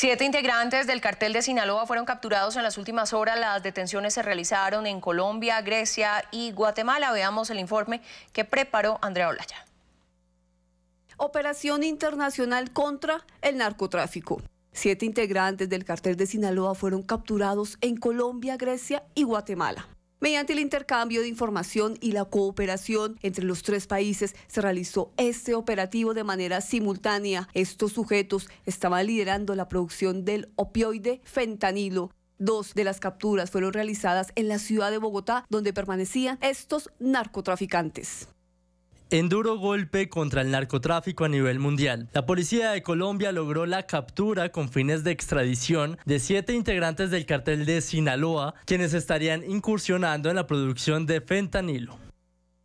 Siete integrantes del cartel de Sinaloa fueron capturados en las últimas horas. Las detenciones se realizaron en Colombia, Grecia y Guatemala. Veamos el informe que preparó Andrea Olaya. Operación Internacional contra el Narcotráfico. Siete integrantes del cartel de Sinaloa fueron capturados en Colombia, Grecia y Guatemala. Mediante el intercambio de información y la cooperación entre los tres países se realizó este operativo de manera simultánea. Estos sujetos estaban liderando la producción del opioide fentanilo. Dos de las capturas fueron realizadas en la ciudad de Bogotá, donde permanecían estos narcotraficantes. En duro golpe contra el narcotráfico a nivel mundial, la policía de Colombia logró la captura con fines de extradición de siete integrantes del cartel de Sinaloa, quienes estarían incursionando en la producción de fentanilo.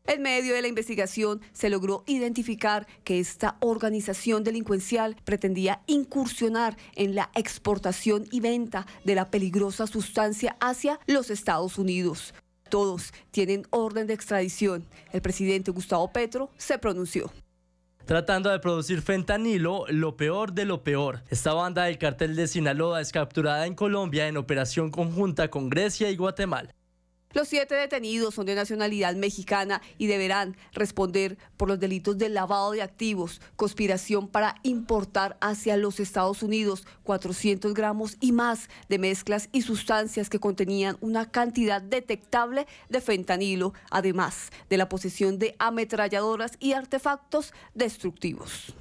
En medio de la investigación se logró identificar que esta organización delincuencial pretendía incursionar en la exportación y venta de la peligrosa sustancia hacia los Estados Unidos. Todos tienen orden de extradición. El presidente Gustavo Petro se pronunció. Tratando de producir fentanilo, lo peor de lo peor. Esta banda del cartel de Sinaloa es capturada en Colombia en operación conjunta con Grecia y Guatemala. Los siete detenidos son de nacionalidad mexicana y deberán responder por los delitos de lavado de activos, conspiración para importar hacia los Estados Unidos 400 gramos y más de mezclas y sustancias que contenían una cantidad detectable de fentanilo, además de la posesión de ametralladoras y artefactos destructivos.